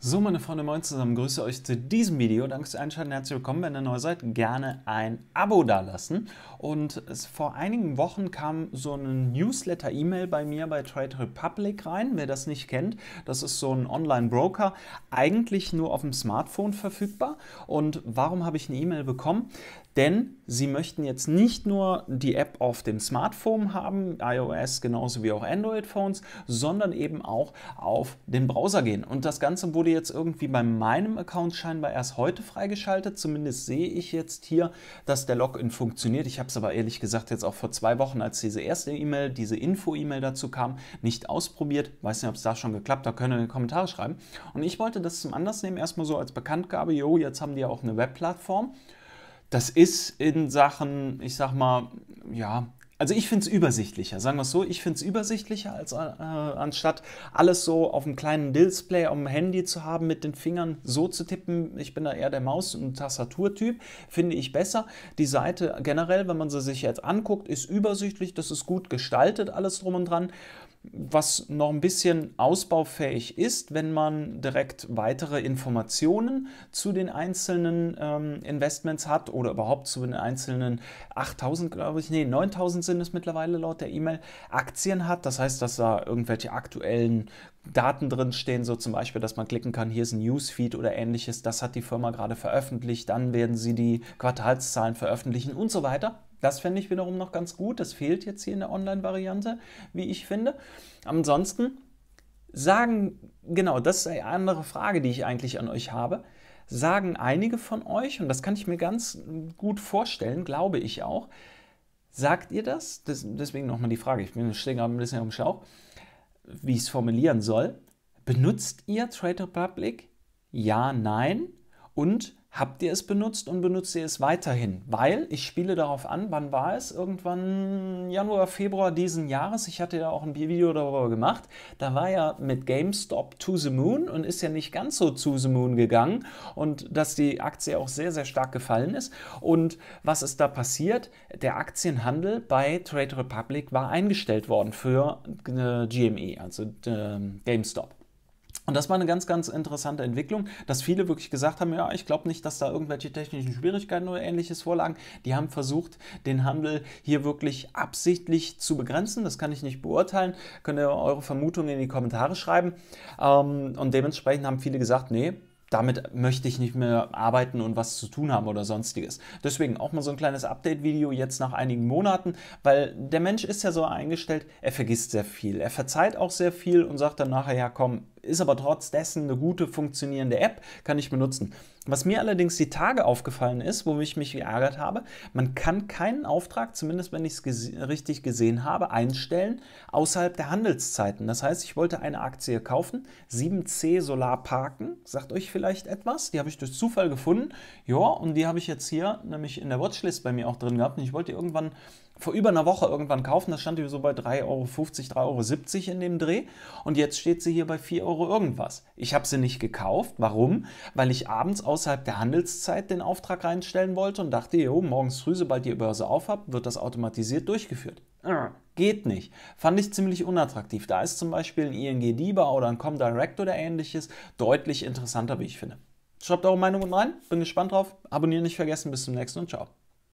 So, meine Freunde, moin zusammen, grüße euch zu diesem Video. Danke fürs Einschalten, herzlich willkommen, wenn ihr neu seid. Gerne ein Abo dalassen. Und es, vor einigen Wochen kam so ein Newsletter-E-Mail bei mir bei Trade Republic rein. Wer das nicht kennt, das ist so ein Online-Broker, eigentlich nur auf dem Smartphone verfügbar. Und warum habe ich eine E-Mail bekommen? Denn sie möchten jetzt nicht nur die App auf dem Smartphone haben, iOS genauso wie auch Android-Phones, sondern eben auch auf den Browser gehen. Und das Ganze wurde wurde jetzt irgendwie bei meinem Account scheinbar erst heute freigeschaltet. Zumindest sehe ich jetzt hier, dass der Login funktioniert. Ich habe es aber ehrlich gesagt jetzt auch vor zwei Wochen, als diese erste E-Mail, diese Info-E-Mail dazu kam, nicht ausprobiert. Weiß nicht, ob es da schon geklappt hat. Könnt ihr in die Kommentare schreiben. Und ich wollte das zum Anlass nehmen, erstmal so als Bekanntgabe. Jo, jetzt haben die ja auch eine Webplattform. Das ist in Sachen, ich sag mal, ja, also ich finde es übersichtlicher, sagen wir es so, ich finde es übersichtlicher, als äh, anstatt alles so auf einem kleinen Display, auf dem Handy zu haben, mit den Fingern so zu tippen. Ich bin da eher der Maus- und Tastaturtyp, finde ich besser. Die Seite generell, wenn man sie sich jetzt anguckt, ist übersichtlich, das ist gut gestaltet, alles drum und dran was noch ein bisschen ausbaufähig ist, wenn man direkt weitere Informationen zu den einzelnen ähm, Investments hat oder überhaupt zu den einzelnen 8000, glaube ich, nee, 9000 sind es mittlerweile laut der E-Mail, Aktien hat. Das heißt, dass da irgendwelche aktuellen Daten drin stehen, so zum Beispiel, dass man klicken kann, hier ist ein Newsfeed oder ähnliches, das hat die Firma gerade veröffentlicht, dann werden sie die Quartalszahlen veröffentlichen und so weiter. Das fände ich wiederum noch ganz gut. Das fehlt jetzt hier in der Online-Variante, wie ich finde. Ansonsten sagen, genau, das ist eine andere Frage, die ich eigentlich an euch habe. Sagen einige von euch, und das kann ich mir ganz gut vorstellen, glaube ich auch, sagt ihr das? das deswegen nochmal die Frage, ich bin stehe gerade ein bisschen am Schlauch, wie ich es formulieren soll. Benutzt ihr Trader Public? Ja, nein. Und habt ihr es benutzt und benutzt ihr es weiterhin? Weil ich spiele darauf an, wann war es? Irgendwann Januar, Februar diesen Jahres. Ich hatte ja auch ein Video darüber gemacht. Da war ja mit GameStop to the moon und ist ja nicht ganz so to the moon gegangen und dass die Aktie auch sehr, sehr stark gefallen ist. Und was ist da passiert? Der Aktienhandel bei Trade Republic war eingestellt worden für äh, GME, also ähm, GameStop. Und das war eine ganz, ganz interessante Entwicklung, dass viele wirklich gesagt haben, ja, ich glaube nicht, dass da irgendwelche technischen Schwierigkeiten oder ähnliches vorlagen. Die haben versucht, den Handel hier wirklich absichtlich zu begrenzen. Das kann ich nicht beurteilen. Könnt ihr eure Vermutungen in die Kommentare schreiben. Ähm, und dementsprechend haben viele gesagt, nee, damit möchte ich nicht mehr arbeiten und was zu tun haben oder sonstiges. Deswegen auch mal so ein kleines Update-Video jetzt nach einigen Monaten, weil der Mensch ist ja so eingestellt, er vergisst sehr viel, er verzeiht auch sehr viel und sagt dann nachher, ja komm, ist aber trotz dessen eine gute funktionierende App, kann ich benutzen. Was mir allerdings die Tage aufgefallen ist, wo ich mich geärgert habe, man kann keinen Auftrag, zumindest wenn ich es ges richtig gesehen habe, einstellen außerhalb der Handelszeiten. Das heißt, ich wollte eine Aktie kaufen, 7C Solar Parken, sagt euch vielleicht etwas, die habe ich durch Zufall gefunden. Ja, und die habe ich jetzt hier nämlich in der Watchlist bei mir auch drin gehabt und ich wollte irgendwann vor über einer Woche irgendwann kaufen, das stand so bei 3,50 Euro, 3,70 Euro in dem Dreh und jetzt steht sie hier bei 4,70 Euro. Euro irgendwas. Ich habe sie nicht gekauft. Warum? Weil ich abends außerhalb der Handelszeit den Auftrag reinstellen wollte und dachte, jo, morgens früh, sobald die Börse auf aufhabt, wird das automatisiert durchgeführt. Ah, geht nicht. Fand ich ziemlich unattraktiv. Da ist zum Beispiel ein ING DIBA oder ein ComDirect oder ähnliches deutlich interessanter, wie ich finde. Schreibt eure Meinung unten rein. Bin gespannt drauf. Abonnieren nicht vergessen. Bis zum nächsten und ciao.